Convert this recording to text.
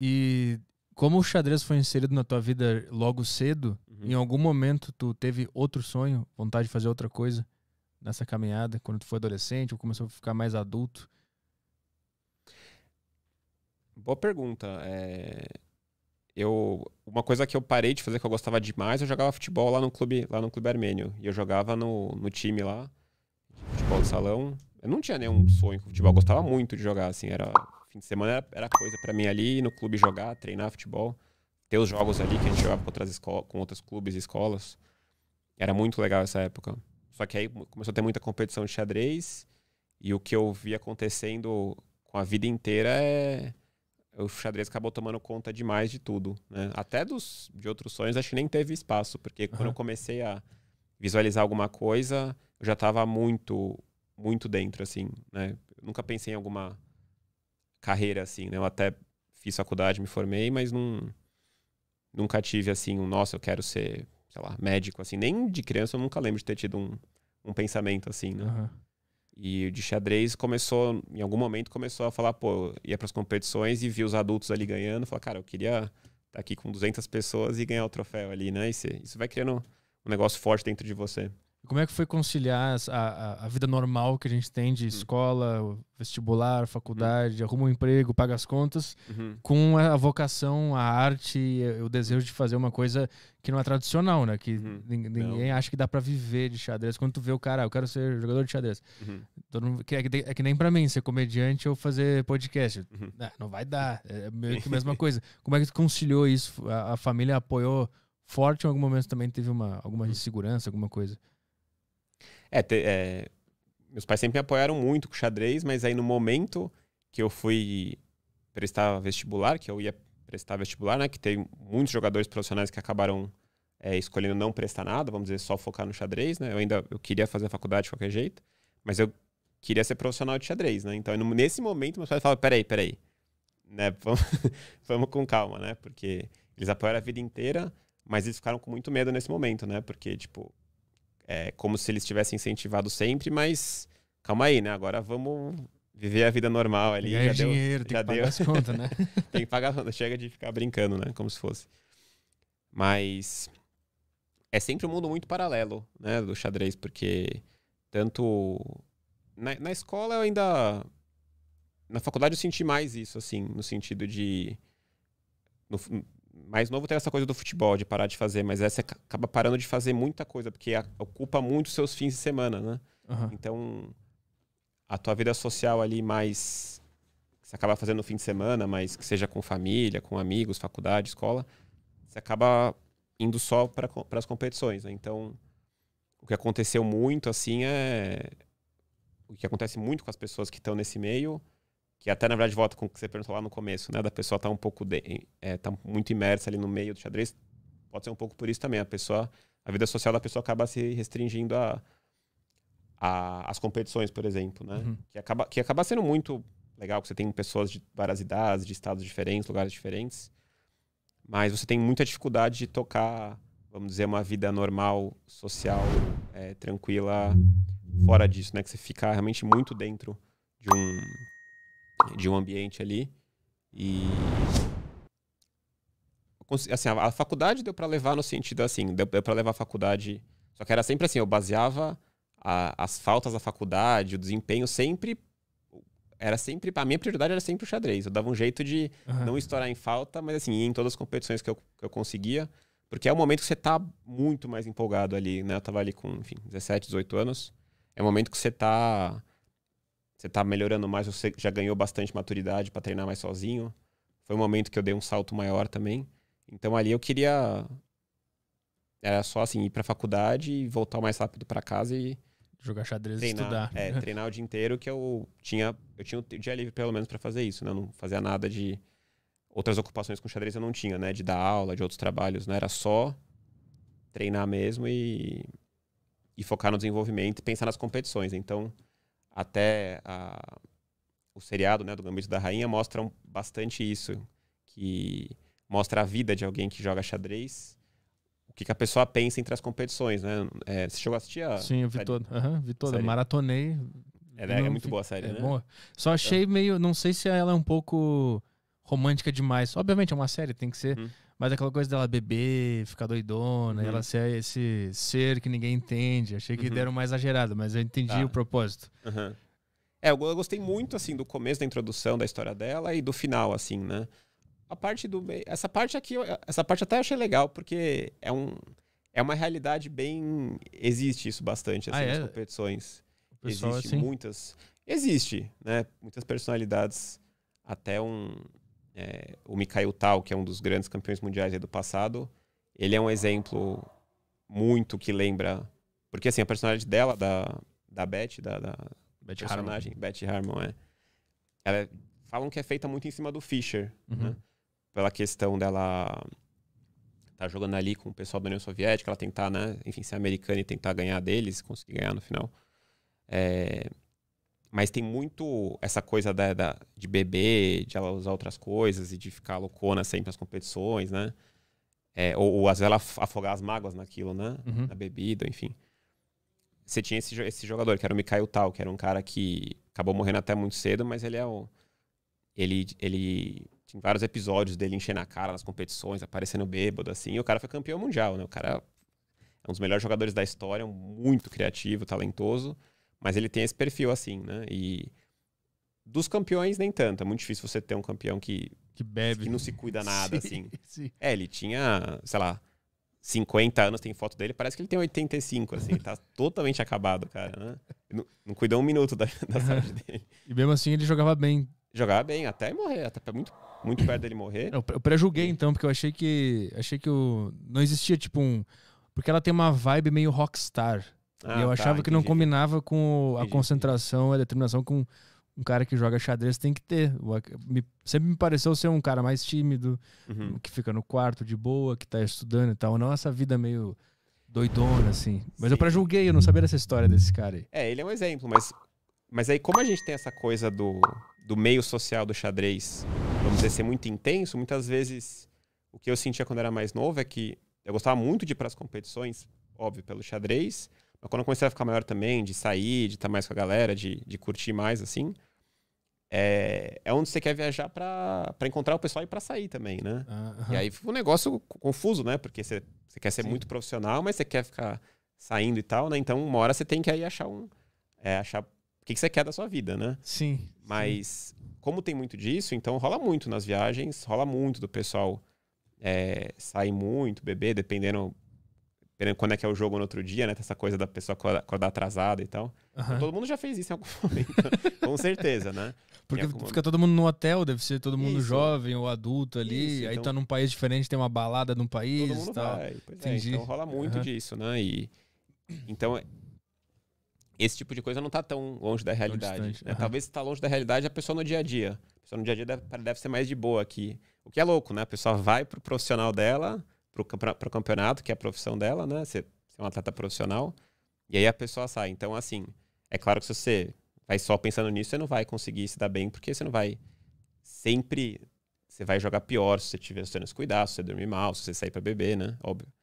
E como o xadrez foi inserido na tua vida logo cedo, uhum. em algum momento tu teve outro sonho, vontade de fazer outra coisa nessa caminhada, quando tu foi adolescente ou começou a ficar mais adulto? Boa pergunta. É... Eu, uma coisa que eu parei de fazer que eu gostava demais, eu jogava futebol lá no clube, lá no clube armênio. E eu jogava no, no time lá, futebol de salão. Eu não tinha nenhum sonho com futebol, eu gostava muito de jogar, assim, era fim de semana era, coisa para mim ali, ir no clube jogar, treinar futebol, ter os jogos ali que a gente jogava com, outras escolas, com outros clubes e escolas. Era muito legal essa época. Só que aí começou a ter muita competição de xadrez e o que eu vi acontecendo com a vida inteira é o xadrez acabou tomando conta demais de tudo, né? Até dos de outros sonhos acho que nem teve espaço, porque uhum. quando eu comecei a visualizar alguma coisa, eu já estava muito muito dentro assim, né? Eu nunca pensei em alguma carreira, assim, né? Eu até fiz faculdade, me formei, mas não, nunca tive, assim, um, nossa, eu quero ser, sei lá, médico, assim. Nem de criança eu nunca lembro de ter tido um, um pensamento assim, né? Uhum. E de xadrez começou, em algum momento começou a falar, pô, ia para as competições e via os adultos ali ganhando, falar, cara, eu queria estar tá aqui com 200 pessoas e ganhar o troféu ali, né? E cê, isso vai criando um negócio forte dentro de você. Como é que foi conciliar a, a, a, vida normal que a gente tem de hum. escola, vestibular, faculdade, uhum. arruma um emprego, paga as contas, uhum. com a vocação, a arte, o desejo de fazer uma coisa que não é tradicional, né? Que uhum. ninguém não. acha que dá para viver de xadrez. Quando tu vê o cara, ah, eu quero ser jogador de xadrez. Uhum. Mundo, que é, que é nem para mim, ser comediante ou fazer podcast. Não, uhum. ah, não, vai dar, é, é meio que a mesma coisa. Como é que tu conciliou isso? A, a família apoiou forte em algum momento também teve uma, alguma insegurança, alguma coisa? É, te, é, meus pais sempre me apoiaram muito com xadrez, mas aí no momento que eu fui prestar vestibular, que eu ia prestar vestibular, né? Que tem muitos jogadores profissionais que acabaram é, escolhendo não prestar nada, vamos dizer, só focar no xadrez, né? Eu ainda eu queria fazer a faculdade de qualquer jeito, mas eu queria ser profissional de xadrez, né? Então, nesse momento, meus pais falaram, peraí, peraí, né? Vamos, vamos com calma, né? Porque eles apoiaram a vida inteira, mas eles ficaram com muito medo nesse momento, né? Porque, tipo, é como se eles tivessem incentivado sempre, mas calma aí, né? Agora vamos viver a vida normal ali. Ganhar já dinheiro, deu, tem já que deu. pagar as contas, né? tem que pagar as contas. Chega de ficar brincando, né? Como se fosse. Mas é sempre um mundo muito paralelo, né? Do xadrez, porque tanto na, na escola eu ainda... Na faculdade eu senti mais isso, assim, no sentido de... No, mais novo tem essa coisa do futebol, de parar de fazer, mas essa acaba parando de fazer muita coisa, porque ocupa muito seus fins de semana, né? Uhum. Então, a tua vida social ali mais. você acaba fazendo no fim de semana, mas que seja com família, com amigos, faculdade, escola, você acaba indo só para as competições, né? Então, o que aconteceu muito, assim, é. O que acontece muito com as pessoas que estão nesse meio que até na verdade volta com o que você perguntou lá no começo, né? Da pessoa estar tá um pouco de, é, tá muito imersa ali no meio do xadrez, pode ser um pouco por isso também. A pessoa, a vida social da pessoa acaba se restringindo a, a as competições, por exemplo, né? Uhum. Que acaba que acaba sendo muito legal, que você tem pessoas de várias idades, de estados diferentes, lugares diferentes, mas você tem muita dificuldade de tocar, vamos dizer, uma vida normal, social, é, tranquila, fora disso, né? Que você fica realmente muito dentro de um de um ambiente ali. E. Assim, a, faculdade deu para levar no sentido assim, deu, deu para levar a faculdade. Só que era sempre assim, eu baseava a, as faltas da faculdade, o desempenho sempre era sempre a minha prioridade era sempre o xadrez. Eu dava um jeito de uhum. não estourar em falta, mas assim, em todas as competições que eu, que eu conseguia, porque é o momento que você tá muito mais empolgado ali, né? Eu tava ali com, enfim, 17, 18 anos. É o momento que você tá você está melhorando mais, você já ganhou bastante maturidade para treinar mais sozinho. Foi um momento que eu dei um salto maior também. Então ali eu queria era só assim ir para faculdade e voltar o mais rápido para casa e jogar xadrez treinar, e estudar. É, treinar o dia inteiro que eu tinha, eu tinha o dia livre pelo menos para fazer isso, né? Eu não fazia nada de outras ocupações com xadrez eu não tinha, né, de dar aula, de outros trabalhos, não né? era só treinar mesmo e e focar no desenvolvimento e pensar nas competições. Então, até a, o seriado né, do Gambito da Rainha mostram bastante isso, que mostra a vida de alguém que joga xadrez, o que, que a pessoa pensa entre as competições, né? É, você chegou a assistir a Sim, eu vi toda, uhum, vi toda, maratonei. é, né, é, muito boa a série, é né? Boa. Só achei tá. meio, não sei se ela é um pouco romântica demais. Obviamente é uma série, tem que ser... Hum mas aquela coisa dela beber, ficar doidona, uhum. ela ser esse ser que ninguém entende. Achei que uhum. deram mais exagerada, mas eu entendi tá. o propósito. Uhum. É, eu gostei muito, assim, do começo da introdução da história dela e do final, assim, né? A parte do meio... Essa parte aqui, essa parte até achei legal, porque é um... É uma realidade bem... Existe isso bastante, assim, ah, é? nas competições. existem assim? muitas... Existe, né? Muitas personalidades até um, é, o Mikhail Tal, que é um dos grandes campeões mundiais do passado, ele é um exemplo muito que lembra. Porque assim, a personagem dela, da, da Beth, da, da Beth personagem, Beth Harmon, é. Ela é, falam que é feita muito em cima do Fischer, uhum. né? Pela questão dela tá jogando ali com o pessoal da União Soviética, ela tentar, né, enfim, ser americana e tentar ganhar deles, conseguir ganhar no final. É, mas tem muito essa coisa da, da, de beber, de ela usar outras coisas e de ficar loucona sempre nas competições, né? É, ou, ou, às vezes ela afogar as mágoas naquilo, né? Uhum. Na bebida, enfim. Você tinha esse, esse jogador, que era o Mikhail Tal, que era um cara que acabou morrendo até muito cedo, mas ele é o. Ele, ele tinha vários episódios dele enchendo a cara nas competições, aparecendo bêbado, assim, e o cara foi campeão mundial, né? O cara é um dos melhores jogadores da história, muito criativo, talentoso. Mas ele tem esse perfil assim, né? E dos campeões, nem tanto. É muito difícil você ter um campeão que. Que bebe. Que não se cuida nada, sim, assim. Sim. É, ele tinha, sei lá, 50 anos, tem foto dele, parece que ele tem 85, assim, tá totalmente acabado, cara, né? Não, não cuidou um minuto da, da saúde dele. E mesmo assim ele jogava bem. Jogava bem, até morrer, até muito, muito perto dele morrer. É, eu, eu então, porque eu achei que. Achei que o. Não existia, tipo, um. Porque ela tem uma vibe meio rockstar. Ah, e eu tá, achava tá, que não combinava com a concentração, a determinação com um cara que joga xadrez tem que ter. sempre me pareceu ser um cara mais tímido, uhum. que fica no quarto de boa, que tá estudando e tal. Não essa vida meio doidona, assim. Mas Sim. eu prejulguei, eu não sabia dessa história desse cara aí. É, ele é um exemplo, mas, mas aí como a gente tem essa coisa do, do meio social do xadrez, vamos dizer, ser muito intenso, muitas vezes o que eu sentia quando era mais novo é que eu gostava muito de ir para as competições, óbvio, pelo xadrez, mas quando eu comecei a ficar maior também, de sair, de estar mais com a galera, de, de curtir mais, assim, é, é onde você quer viajar para encontrar o pessoal e para sair também, né? Uhum. E aí fica um negócio confuso, né? Porque você, você quer ser Sim. muito profissional, mas você quer ficar saindo e tal, né? Então, uma hora você tem que aí achar um. É, achar o que, que você quer da sua vida, né? Sim. Mas, como tem muito disso, então rola muito nas viagens, rola muito do pessoal é, sair muito, beber, dependendo quando é que é o jogo no outro dia, né? Tem essa coisa da pessoa acordar atrasada e tal. Uhum. Então, todo mundo já fez isso em algum momento, com certeza, né? Porque algum... fica todo mundo no hotel, deve ser todo mundo isso. jovem ou adulto ali, isso, aí então tá num país diferente, tem uma balada num país e tal. Pois é, Entendi. É, então rola muito uhum. disso, né? E então esse tipo de coisa não tá tão longe da realidade. Né? Uhum. Talvez está longe da realidade a pessoa no dia a dia. A pessoa no dia a dia deve, deve ser mais de boa aqui. O que é louco, né? A pessoa vai pro profissional dela, para o campeonato, que é a profissão dela, né? Ser, ser um atleta profissional. E aí a pessoa sai. Então, assim, é claro que se você vai só pensando nisso, você não vai conseguir se dar bem, porque você não vai sempre. Você vai jogar pior se você tiver os você cuidados, se se você dormir mal, se você sair para beber, né? Óbvio.